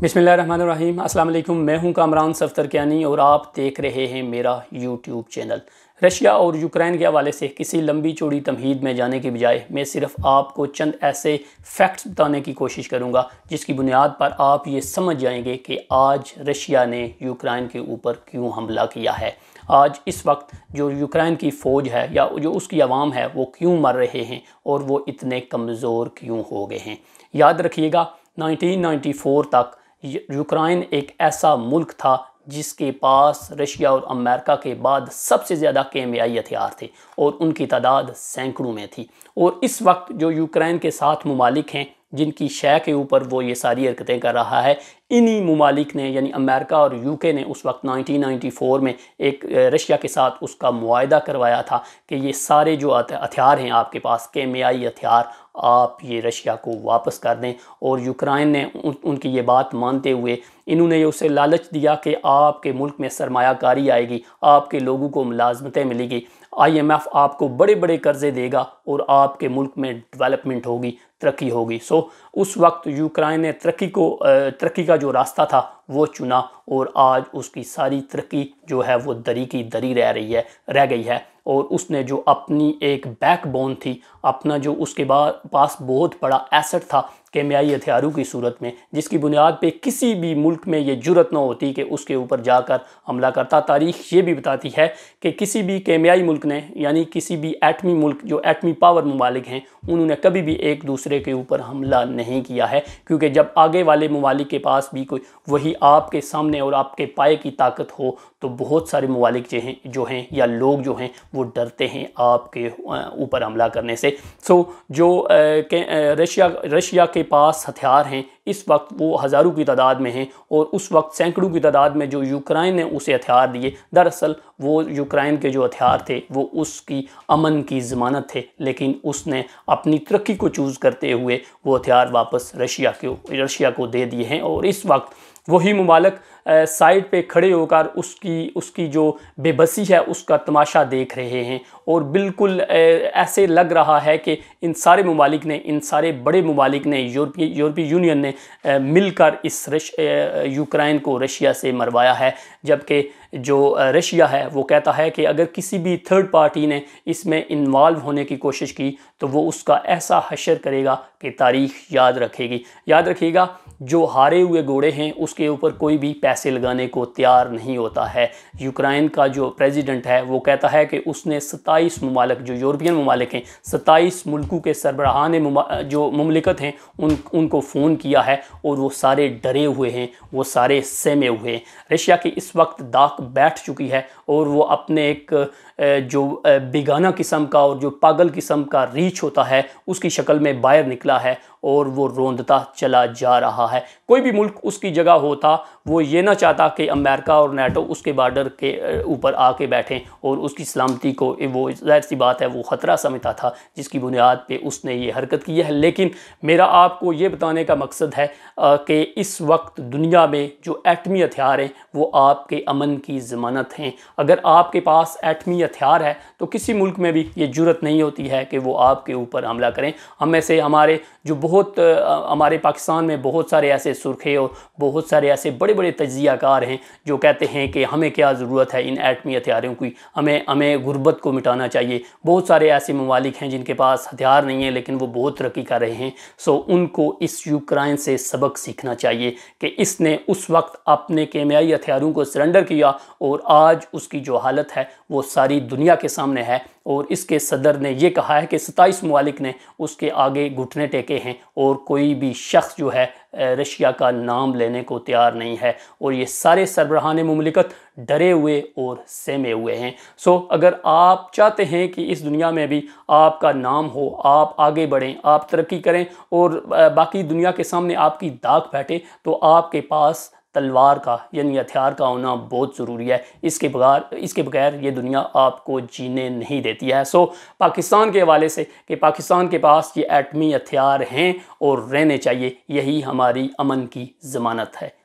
बिसमीम अल्लाम मैं हूं कामरान सफ्तरकियानी और आप देख रहे हैं मेरा यूट्यूब चैनल रशिया और यूक्रेन के हवाले से किसी लंबी चौड़ी तमहीद में जाने के बजाय मैं सिर्फ आपको चंद ऐसे फैक्ट्स बताने की कोशिश करूंगा जिसकी बुनियाद पर आप ये समझ जाएंगे कि आज रशिया ने यूक्रेन के ऊपर क्यों हमला किया है आज इस वक्त जो यूक्रेन की फ़ौज है या जो उसकी आवाम है वो क्यों मर रहे हैं और वो इतने कमज़ोर क्यों हो गए हैं याद रखिएगा फोर तक यूक्रेन एक ऐसा मुल्क था जिसके पास रशिया और अमेरिका के बाद सबसे ज़्यादा केमियाई हथियार थे और उनकी तादाद सैकड़ों में थी और इस वक्त जो यूक्रेन के साथ ममालिक हैं जिनकी शय के ऊपर वो ये सारी हरकतें कर रहा है इन्हीं ममालिक ने यानी अमेरिका और यूके ने उस वक्त 1994 में एक रशिया के साथ उसका मुआदा करवाया था कि ये सारे जो हथियार हैं आपके पास केमियाई हथियार आप ये रशिया को वापस कर दें और यूक्रेन ने उन, उनकी ये बात मानते हुए इन्होंने उसे लालच दिया कि आपके मुल्क में सरमाकारी आएगी आपके लोगों को मुलाजमतें मिलेगी आईएमएफ आपको बड़े बड़े कर्जे देगा और आपके मुल्क में डेवलपमेंट होगी तरक्की होगी सो उस वक्त यूक्राइन ने तरक्की को तरक्की का जो रास्ता था वो चुना और आज उसकी सारी तरक्की जो है वो दरी की दरी रह रही है रह गई है और उसने जो अपनी एक बैकबोन थी अपना जो उसके बाद पास बहुत बड़ा एसेट था केमियाई हथियारों की सूरत में जिसकी बुनियाद पर किसी भी मुल्क में ये ज़रूरत न होती कि उसके ऊपर जाकर हमला करता तारीख ये भी बताती है कि किसी भी केमियाई मुल्क ने यानी किसी भी एटमी मुल्क जो एटमी पावर ममालिक हैं उन्होंने कभी भी एक दूसरे के ऊपर हमला नहीं किया है क्योंकि जब आगे वाले ममालिक के पास भी कोई वही आपके सामने और आपके पाए की ताकत हो तो बहुत सारे ममालिक जो हैं जो हैं या लोग जो हैं वो डरते हैं आपके ऊपर हमला करने से सो जो रशिया रशिया के पास हथियार हैं इस वक्त वो हज़ारों की तादाद में हैं और उस वक्त सैकड़ों की तादाद में जो यूक्राइन ने उसे हथियार दिए दरअसल वो यूक्राइन के जो हथियार थे वो उसकी अमन की ज़मानत थे लेकिन उसने अपनी तरक्की को चूज़ करते हुए वो हथियार वापस रशिया को रशिया को दे दिए हैं और इस वक्त वही ममालक साइड पे खड़े होकर उसकी उसकी जो बेबसी है उसका तमाशा देख रहे हैं और बिल्कुल ऐसे लग रहा है कि इन सारे ममालिक ने इन सारे बड़े ममालिक ने यूरोपीय यूरोपीय यूनियन ने मिलकर इस यूक्रेन को रशिया से मरवाया है जबकि जो रशिया है वो कहता है कि अगर किसी भी थर्ड पार्टी ने इसमें इन्वॉल्व होने की कोशिश की तो वो उसका ऐसा हशर करेगा कि तारीख याद रखेगी याद रखिएगा जो हारे हुए घोड़े हैं उसके ऊपर कोई भी पैसे लगाने को तैयार नहीं होता है यूक्रेन का जो प्रेसिडेंट है वो कहता है कि उसने 27 ममालक जो यूरोपियन ममालिक हैं 27 मुल्कों के सरबराहान जो ममलिकत हैं उन उनको फ़ोन किया है और वो सारे डरे हुए हैं वो सारे सहमे हुए हैं रशिया की इस वक्त दाक बैठ चुकी है और वो अपने एक जो बेगाना किस्म का और जो पागल किस्म का री ब्रीच होता है उसकी शक्ल में बाहर निकला है और वो रोंदता चला जा रहा है कोई भी मुल्क उसकी जगह होता वो ये ना चाहता कि अमेरिका और नेटो उसके बार्डर के ऊपर आके बैठें और उसकी सलामती को वो जाहिर सी बात है वो ख़तरा समझता था जिसकी बुनियाद पे उसने ये हरकत की है लेकिन मेरा आपको ये बताने का मकसद है कि इस वक्त दुनिया में जो एटमी हथियार हैं वो आपके अमन की ज़मानत हैं अगर आपके पास एटमी हथियार है तो किसी मुल्क में भी ये जरूरत नहीं होती है कि वो आपके ऊपर हमला करें हम से हमारे जो बहुत हमारे पाकिस्तान में बहुत सारे ऐसे सुरखे और बहुत सारे ऐसे बड़े बड़े तजियाकार हैं जो कहते हैं कि हमें क्या ज़रूरत है इन एटमी हथियारों की हमें हमें गुर्बत को मिटाना चाहिए बहुत सारे ऐसे ममालिक हैं जिनके पास हथियार नहीं है लेकिन वो बहुत तरक्की कर रहे हैं सो उनको इस यूक्राइन से सबक सीखना चाहिए कि इसने उस वक्त अपने केमियाई हथियारों को सरेंडर किया और आज उसकी जो हालत है वो सारी दुनिया के सामने है और इसके सदर ने यह कहा है कि सत्ताईस ममालिक ने उसके आगे घुटने टेके हैं और कोई भी शख्स जो है रशिया का नाम लेने को तैयार नहीं है और ये सारे सरबराहान ममलिकत डरे हुए और सहमे हुए हैं सो अगर आप चाहते हैं कि इस दुनिया में भी आपका नाम हो आप आगे बढ़ें आप तरक्की करें और बाकी दुनिया के सामने आपकी दाग बैठे तो आपके पास तलवार का यानी हथियार का होना बहुत ज़रूरी है इसके बगैर इसके बगैर ये दुनिया आपको जीने नहीं देती है सो पाकिस्तान के हवाले से कि पाकिस्तान के पास ये एटमी हथियार हैं और रहने चाहिए यही हमारी अमन की ज़मानत है